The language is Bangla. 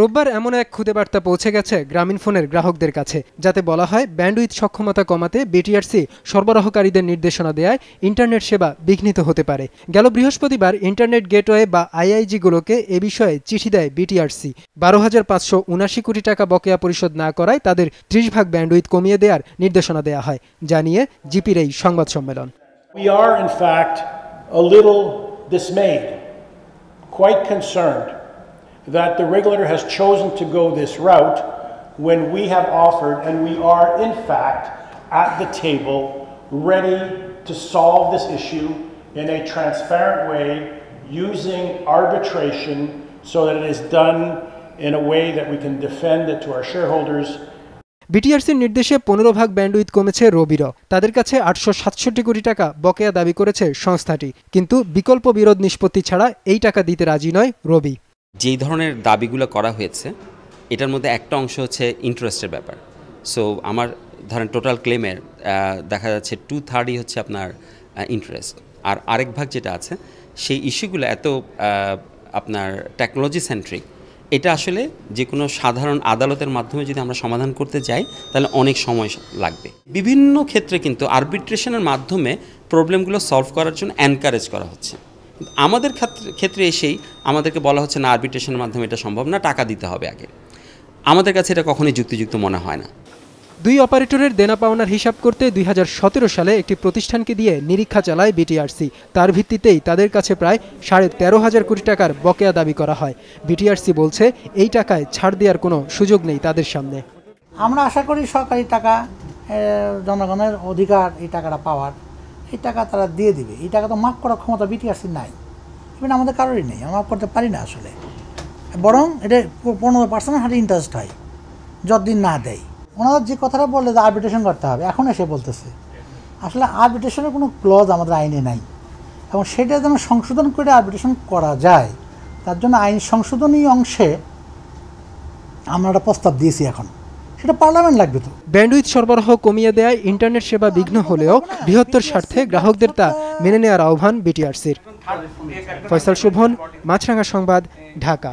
রোববার এমন এক খুদে বার্তা পৌঁছে গেছে গ্রামীণ ফোনের গ্রাহকদের কাছে যাতে বলা হয় ব্যান্ডউইথ সক্ষমতা কমাতে বিটিআরসি সরবরাহকারীদের নির্দেশনা দেয় ইন্টারনেট সেবা বিঘ্নিত হতে পারে গেল বৃহস্পতিবার ইন্টারনেট গেটওয়ে বা আইআইজিগুলোকে এ বিষয়ে চিঠি দেয় বিটিআরসি বারো হাজার পাঁচশো উনাশি কোটি টাকা বকেয়া পরিশোধ না করায় তাদের ত্রিশ ভাগ ব্যান্ডউইথ কমিয়ে দেওয়ার নির্দেশনা দেয়া হয় জানিয়ে জিপির এই সংবাদ সম্মেলন We are in fact a little dismayed, quite concerned that the regulator has chosen to go this route when we have offered and we are in fact at the table ready to solve this issue in a transparent way using arbitration so that it is done in a way that we can defend it to our shareholders বিটিআরসির নির্দেশে পনেরো ভাগ ব্যান্ডউইথ কমেছে রবির তাদের কাছে আটশো সাতষট্টি কোটি টাকা বকেয়া দাবি করেছে সংস্থাটি কিন্তু বিকল্প বিরোধ নিষ্পত্তি ছাড়া এই টাকা দিতে রাজি নয় রবি যেই ধরনের দাবিগুলো করা হয়েছে এটার মধ্যে একটা অংশ হচ্ছে ইন্টারেস্টের ব্যাপার সো আমার ধরেন টোটাল ক্লেমের দেখা যাচ্ছে টু থার্ডই হচ্ছে আপনার ইন্টারেস্ট আর আরেক ভাগ যেটা আছে সেই ইস্যুগুলো এত আপনার টেকনোলজি সেন্ট্রিক এটা আসলে যে কোনো সাধারণ আদালতের মাধ্যমে যদি আমরা সমাধান করতে যাই তাহলে অনেক সময় লাগবে বিভিন্ন ক্ষেত্রে কিন্তু আরবিট্রেশনের মাধ্যমে প্রবলেমগুলো সলভ করার জন্য এনকারেজ করা হচ্ছে আমাদের ক্ষেত্রে এসেই আমাদেরকে বলা হচ্ছে না আরবিটেশনের মাধ্যমে এটা সম্ভব না টাকা দিতে হবে আগে আমাদের কাছে এটা কখনোই যুক্তিযুক্ত মনে হয় না দুই অপারেটরের দেনা পাওনার হিসাব করতে দুই সালে একটি প্রতিষ্ঠানকে দিয়ে নিরীক্ষা চালায় বিটিআরসি তার ভিত্তিতেই তাদের কাছে প্রায় সাড়ে তেরো হাজার কোটি টাকার বকেয়া দাবি করা হয় বিটিআরসি বলছে এই টাকায় ছাড় দেওয়ার কোনো সুযোগ নেই তাদের সামনে আমরা আশা করি সরকারি টাকা জনগণের অধিকার এই টাকাটা পাওয়ার এই টাকা তারা দিয়ে দিবে এই টাকা তো মাফ করার ক্ষমতা বিটিআরসির নাই ইভেন আমাদের কারোরই নেই আমরা মাফ করতে পারি না আসলে বরং এটা পনেরো পার্সেন্ট হাটে ইন্টারেস্ট হয় যতদিন না দেয় ওনারা যে কথাটা বললে যে আরবিটেশন করতে হবে এখন এসে বলতেছে আসলে আরবিটেশনের কোনো ক্লজ আমাদের আইনে নাই এবং সেটা যেন সংশোধন করে আরবিটেশন করা যায় তার জন্য আইন সংশোধনী অংশে আমরা একটা প্রস্তাব দিয়েছি এখন সেটা পার্লামেন্ট লাগবে তো ব্যান্ডউইথ সরবরাহ কমিয়ে দেয় ইন্টারনেট সেবা বিঘ্ন হলেও বৃহত্তর স্বার্থে গ্রাহকদের তা মেনে নেওয়ার আহ্বান বিটিআরসির ফয়সাল শোভন মাছরাঙ্গা সংবাদ ঢাকা